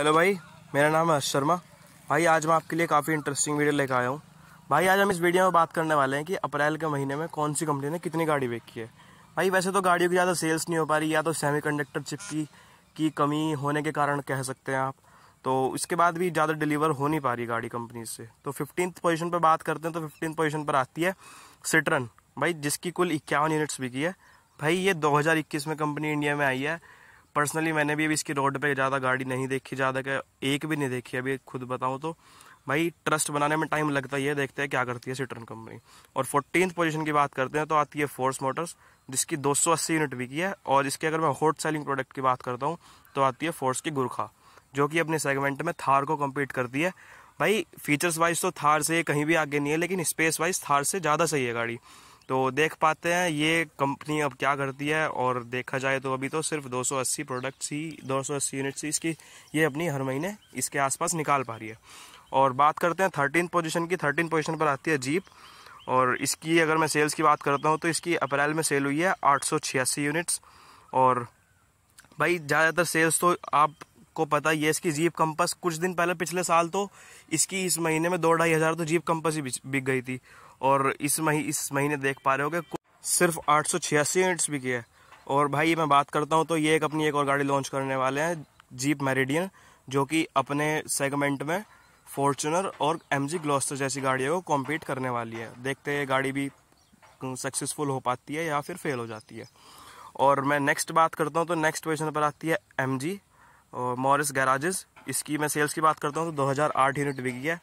hello भाई मेरा नाम है हर्ष शर्मा भाई आज मैं आपके लिए काफ़ी इंटरेस्टिंग वीडियो लेकर आया हूँ भाई आज हम इस वीडियो में बात करने वाले हैं कि अप्रैल के महीने में कौन सी कंपनी ने कितनी गाड़ी बेची है भाई वैसे तो गाड़ियों की ज़्यादा सेल्स नहीं हो पा रही या तो सेमीकंडक्टर चिप की की कमी होने के कारण कह सकते हैं आप तो इसके बाद भी ज़्यादा डिलीवर हो नहीं पा रही गाड़ी कंपनी से तो फिफ्टीन पोजिशन पर बात करते हैं तो फिफ्टीन पोजिशन पर आती है सिटरन भाई जिसकी कुल इक्यावन यूनिट्स बिकी है भाई ये दो में कंपनी इंडिया में आई है पर्सनली मैंने भी अभी इसकी रोड पे ज़्यादा गाड़ी नहीं देखी ज़्यादा क्या एक भी नहीं देखी अभी खुद बताऊँ तो भाई ट्रस्ट बनाने में टाइम लगता ही है देखते हैं क्या करती है सिटर्न कंपनी और फोर्टीन पोजीशन की बात करते हैं तो आती है फोर्स मोटर्स जिसकी 280 यूनिट बिकी है और इसके अगर मैं होट सेलिंग प्रोडक्ट की बात करता हूँ तो आती है फोर्स की गुरखा जो कि अपने सेगमेंट में थार को कम्पीट करती है भाई फीचर्स वाइज तो थार से कहीं भी आगे नहीं है लेकिन स्पेस वाइज थार से ज़्यादा सही है गाड़ी तो देख पाते हैं ये कंपनी अब क्या करती है और देखा जाए तो अभी तो सिर्फ 280 प्रोडक्ट्स ही 280 यूनिट्स ही इसकी ये अपनी हर महीने इसके आसपास निकाल पा रही है और बात करते हैं थर्टीन पोजीशन की थर्टीन पोजीशन पर आती है जीप और इसकी अगर मैं सेल्स की बात करता हूँ तो इसकी अप्रैल में सेल हुई है आठ यूनिट्स और भाई ज़्यादातर सेल्स तो आप आपको पता ही है इसकी जीप कंपस कुछ दिन पहले पिछले साल तो इसकी इस महीने में दो ढाई हज़ार तो जीप कंपस ही बिक गई थी और इस मही इस महीने देख पा रहे हो कि सिर्फ आठ सौ छियासी यूनिट्स बिकी है और भाई मैं बात करता हूँ तो ये एक अपनी एक और गाड़ी लॉन्च करने वाले हैं जीप मेरिडियन जो कि अपने सेगमेंट में फॉर्चुनर और एम जी ग्लोस्टर जैसी गाड़ियों को कॉम्पीट करने वाली है देखते हैं गाड़ी भी सक्सेसफुल हो पाती है या फिर फेल हो जाती है और मैं नेक्स्ट बात करता हूँ तो नेक्स्ट पोजिशन पर आती है एम जी और मॉरिस गैराजेस इसकी मैं सेल्स की बात करता हूँ तो 2008 यूनिट बिकी है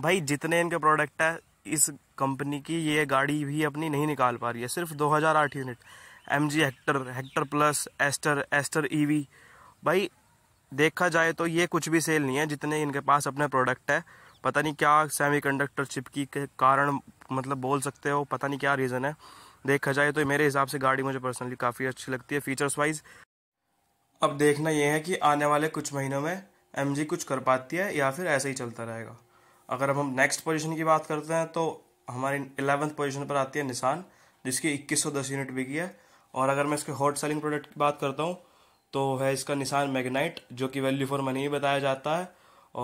भाई जितने इनके प्रोडक्ट है इस कंपनी की ये गाड़ी भी अपनी नहीं निकाल पा रही है सिर्फ 2008 unit M G Hector Hector plus Astor Astor EV भाई देखा जाए तो ये कुछ भी सेल नहीं है जितने इनके पास अपने प्रोडक्ट है पता नहीं क्या सेमी चिप की के कारण मतलब बोल सकते हो पता नहीं क्या रीज़न है देखा जाए तो मेरे हिसाब से गाड़ी मुझे पर्सनली काफ़ी अच्छी लगती है फीचर्स वाइज अब देखना यह है कि आने वाले कुछ महीनों में एम कुछ कर पाती है या फिर ऐसे ही चलता रहेगा अगर अब हम नेक्स्ट पोजिशन की बात करते हैं तो हमारी इलेवंथ पोजिशन पर आती है निशान जिसकी इक्कीस सौ दस यूनिट बिकी है और अगर मैं इसके हॉट सेलिंग प्रोडक्ट की बात करता हूँ तो है इसका निशान मैगनाइट जो कि वैल्यू फॉर मनी ही बताया जाता है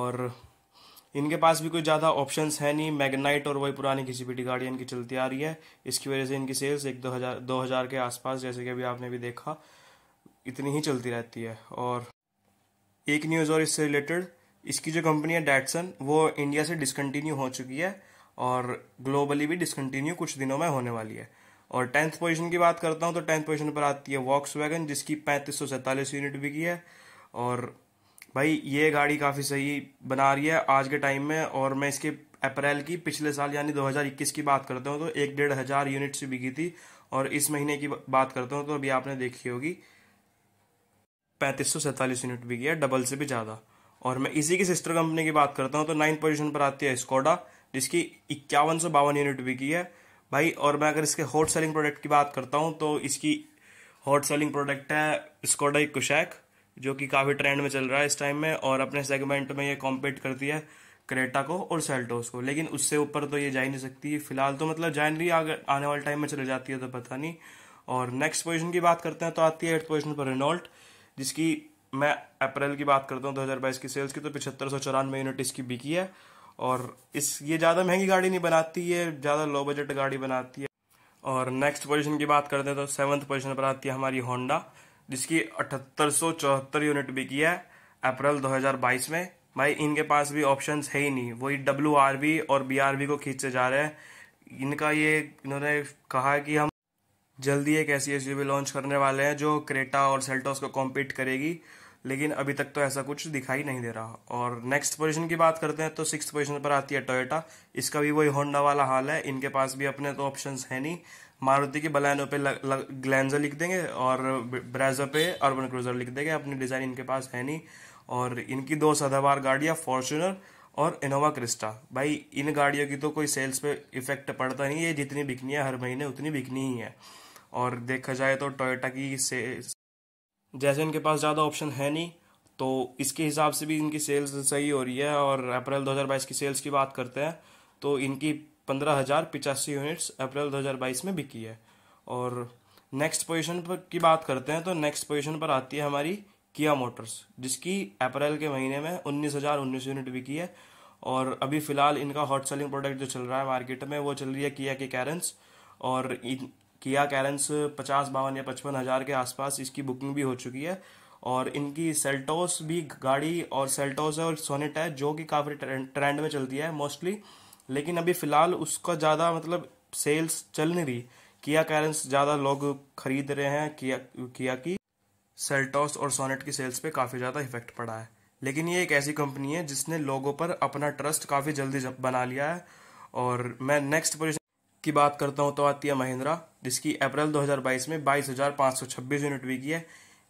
और इनके पास भी कोई ज़्यादा ऑप्शन है नहीं मैगनाइट और वही पुरानी किसी भी गाड़ी इनकी चलती आ रही है इसकी वजह से इनकी सेल्स एक दो हज़ार दो हज़ार के आसपास जैसे कि अभी आपने भी देखा इतनी ही चलती रहती है और एक न्यूज़ और इससे रिलेटेड इसकी जो कंपनी है डैटसन वो इंडिया से डिसकंटिन्यू हो चुकी है और ग्लोबली भी डिसकंटिन्यू कुछ दिनों में होने वाली है और टेंथ पोजीशन की बात करता हूँ तो टेंथ पोजीशन पर आती है वॉक्स वैगन जिसकी पैंतीस सौ सैंतालीस यूनिट बिकी है और भाई ये गाड़ी काफ़ी सही बना रही है आज के टाइम में और मैं इसके अप्रैल की पिछले साल यानी 2021 की बात करता हूँ तो एक डेढ़ हज़ार यूनिट से बिकी थी और इस महीने की बात करता हूँ तो अभी आपने देखी होगी पैंतीस सौ सैंतालीस यूनिट भी है डबल से भी ज़्यादा और मैं इसी की सिस्टर कंपनी की बात करता हूँ तो नाइन्थ पोजिशन पर आती है स्कोडा जिसकी इक्यावन सौ बावन यूनिट बिकी है भाई और मैं अगर इसके हॉट सेलिंग प्रोडक्ट की बात करता हूँ तो इसकी हॉट सेलिंग प्रोडक्ट है स्कोडा कुशैक जो कि काफ़ी ट्रेंड में चल रहा है इस टाइम में और अपने सेगमेंट में ये कॉम्पीट करती है क्रेटा को और सेल्टोस को लेकिन उससे ऊपर तो ये जा ही नहीं सकती फिलहाल तो मतलब जैन नहीं अगर आने वाले टाइम में चले जाती है तो पता नहीं और नेक्स्ट पोजीशन की बात करते हैं तो आती है एट्थ पोजीशन पर रेनॉल्ट जिसकी मैं अप्रैल की बात करता हूँ बाईस की सेल्स की तो पिछहत्तर सौ चौरानवे यूनिट इसकी बिकी है और इस ये ज़्यादा महंगी गाड़ी नहीं बनाती है ज़्यादा लो बजट गाड़ी बनाती है और नेक्स्ट पोजीशन की बात करते हैं तो सेवन्थ पोजीशन पर आती है हमारी होंडा जिसकी अठहत्तर सौ चौहत्तर यूनिट बिकी है अप्रैल 2022 में भाई इनके पास भी ऑप्शन है ही नहीं वही डब्ल्यू और बी आर को खींचे जा रहे हैं इनका ये इन्होंने कहा कि हम जल्दी एक ऐसी एस लॉन्च करने वाले हैं जो क्रेटा और सेल्टोस को कॉम्पीट करेगी लेकिन अभी तक तो ऐसा कुछ दिखाई नहीं दे रहा और नेक्स्ट पोजीशन की बात करते हैं तो सिक्स पोजीशन पर आती है टोयोटा इसका भी वही होंडा वाला हाल है इनके पास भी अपने तो ऑप्शन है नहीं मारुति की बलैनो पे ग्लैंजर लिख देंगे और ब्रेजर पे अर्बन क्रूजर लिख देंगे अपनी डिज़ाइन इनके पास है नहीं और इनकी दो सदाबार गाड़ियाँ फॉर्चुनर और इनोवा क्रिस्टा भाई इन गाड़ियों की तो कोई सेल्स पे इफेक्ट पड़ता नहीं है जितनी बिकनी है हर महीने उतनी बिकनी ही है और देखा जाए तो टोयोटा की से जैसे इनके पास ज़्यादा ऑप्शन है नहीं तो इसके हिसाब से भी इनकी सेल्स सही हो रही है और अप्रैल 2022 की सेल्स की बात करते हैं तो इनकी पंद्रह हज़ार पिचासी यूनिट्स अप्रैल 2022 में बिकी है और नेक्स्ट पोजीशन पर की बात करते हैं तो नेक्स्ट पोजीशन पर आती है हमारी किया मोटर्स जिसकी अप्रैल के महीने में उन्नीस हज़ार उन्नीस यूनिट बिकी है और अभी फ़िलहाल इनका हॉट सेलिंग प्रोडक्ट जो चल रहा है मार्केट में वो चल रही है किया के कैरेंस और किया कैलेंस पचास बावन या पचपन हज़ार के आसपास इसकी बुकिंग भी हो चुकी है और इनकी सेल्टोस भी गाड़ी और सेल्टोस है और सोनेट है जो कि काफ़ी ट्रेंड में चलती है मोस्टली लेकिन अभी फ़िलहाल उसका ज़्यादा मतलब सेल्स चल नहीं रही किया कैरेंस ज़्यादा लोग खरीद रहे हैं किया किया की सेल्टॉस और सोनेट की सेल्स पे काफ़ी ज़्यादा इफेक्ट पड़ा है लेकिन ये एक ऐसी कंपनी है जिसने लोगों पर अपना ट्रस्ट काफ़ी जल्दी बना लिया है और मैं नेक्स्ट पोजिशन की बात करता हूँ तो आती है महिंद्रा जिसकी अप्रैल 2022 में 22,526 यूनिट बिकी है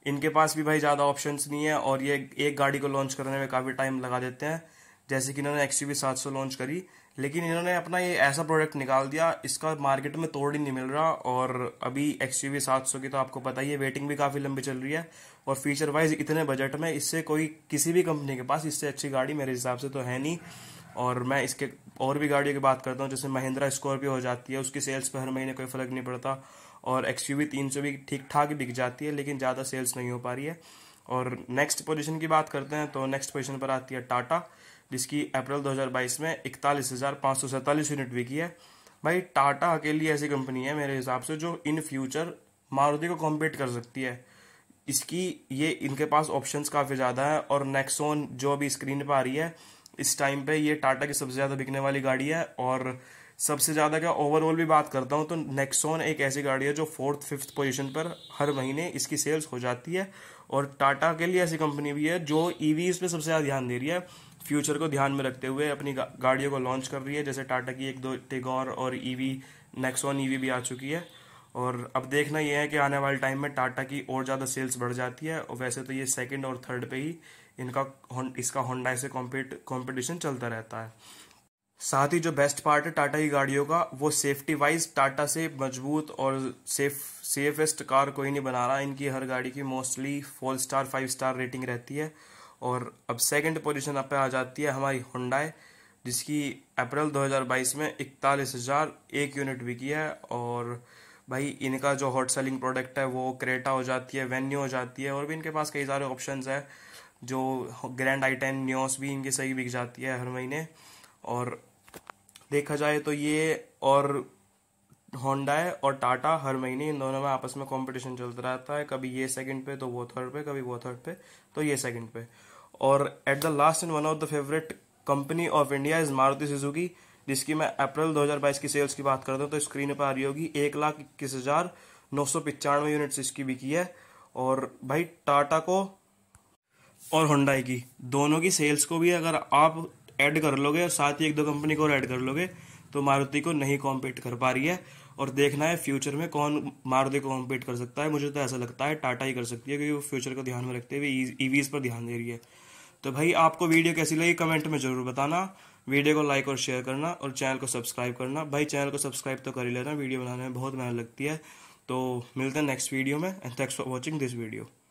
इनके पास भी भाई ज़्यादा ऑप्शंस नहीं है और ये एक गाड़ी को लॉन्च करने में काफ़ी टाइम लगा देते हैं जैसे कि इन्होंने एक्स टी सात सौ लॉन्च करी लेकिन इन्होंने अपना ये ऐसा प्रोडक्ट निकाल दिया इसका मार्केट में तोड़ ही नहीं मिल रहा और अभी एक्स टी सात सौ की तो आपको पता ही है वेटिंग भी काफ़ी लंबी चल रही है और फीचर वाइज इतने बजट में इससे कोई किसी भी कंपनी के पास इससे अच्छी गाड़ी मेरे हिसाब से तो है नहीं और मैं इसके और भी गाड़ियों की बात करता हूँ जैसे महिंद्रा स्कॉर्पियो हो जाती है उसकी सेल्स पर हर महीने कोई फ़र्क नहीं पड़ता और एक्स यू तीन सौ भी ठीक ठाक बिक जाती है लेकिन ज़्यादा सेल्स नहीं हो पा रही है और नेक्स्ट पोजिशन की बात करते हैं तो नेक्स्ट पोजिशन पर आती है टाटा जिसकी अप्रैल 2022 में इकतालीस हज़ार पाँच सौ सैंतालीस यूनिट बिकी है भाई टाटा अकेली ऐसी कंपनी है मेरे हिसाब से जो इन फ्यूचर मारुति को कॉम्पीट कर सकती है इसकी ये इनके पास ऑप्शंस काफ़ी ज़्यादा है और नेक्सोन जो अभी स्क्रीन पर आ रही है इस टाइम पे ये टाटा की सबसे ज़्यादा बिकने वाली गाड़ी है और सबसे ज़्यादा क्या ओवरऑल भी बात करता हूँ तो नेक्सोन एक ऐसी गाड़ी है जो फोर्थ फिफ्थ पोजीशन पर हर महीने इसकी सेल्स हो जाती है और टाटा के लिए ऐसी कंपनी भी है जो ईवी e पे सबसे ज़्यादा ध्यान दे रही है फ्यूचर को ध्यान में रखते हुए अपनी गाड़ियों को लॉन्च कर रही है जैसे टाटा की एक दो टेगोर और ईवी नेक्सोन ईवी भी आ चुकी है और अब देखना यह है कि आने वाले टाइम में टाटा की और ज़्यादा सेल्स बढ़ जाती है और वैसे तो ये सेकेंड और थर्ड पे ही इनका इसका होंडा से कॉम्पिटिशन चलता रहता है साथ ही जो बेस्ट पार्ट है टाटा की गाड़ियों का वो सेफ्टी वाइज टाटा से मजबूत और सेफ सेफेस्ट कार कोई नहीं बना रहा इनकी हर गाड़ी की mostly four star five star rating रहती है और अब सेकंड पोजीशन पे आ जाती है हमारी होंडाई जिसकी अप्रैल 2022 में इकतालीस हज़ार एक यूनिट बिकी है और भाई इनका जो हॉट सेलिंग प्रोडक्ट है वो क्रेटा हो जाती है वेन्यू हो जाती है और भी इनके पास कई सारे ऑप्शन है जो ग्रैंड आई टेन न्योस भी इनकी सही बिक जाती है हर महीने और देखा जाए तो ये और होंडा है और टाटा हर महीने इन दोनों में आपस में कंपटीशन चलता रहता है कभी ये सेकंड पे तो वो थर्ड पे कभी वो थर्ड पे तो ये सेकंड पे और at the last and one of the favourite company of India is Maruti Suzuki जिसकी मैं अप्रैल 2022 की सेल्स की बात करता हूँ तो स्क्रीन पर आ रही होगी एक लाख इक्कीस हज़ार नौ सौ पिचानवे यूनिट्स इसकी बिकी है और भाई टाटा को और होंडाई की दोनों की सेल्स को भी अगर आप ऐड कर लोगे और साथ ही एक दो कंपनी को और ऐड कर लोगे तो मारुति को नहीं कॉम्पीट कर पा रही है और देखना है फ्यूचर में कौन मारुति को कॉम्पीट कर सकता है मुझे तो ऐसा लगता है टाटा ही कर सकती है क्योंकि वो फ्यूचर को ध्यान में रखते हुए ईवीज e- e पर ध्यान दे रही है तो भाई आपको वीडियो कैसी लगी कमेंट में ज़रूर बताना वीडियो को लाइक और शेयर करना और चैनल को सब्सक्राइब करना भाई चैनल को सब्सक्राइब तो कर ही लेना वीडियो बनाने में बहुत मेहनत लगती है तो मिलते हैं नेक्स्ट वीडियो में and thanks for watching this video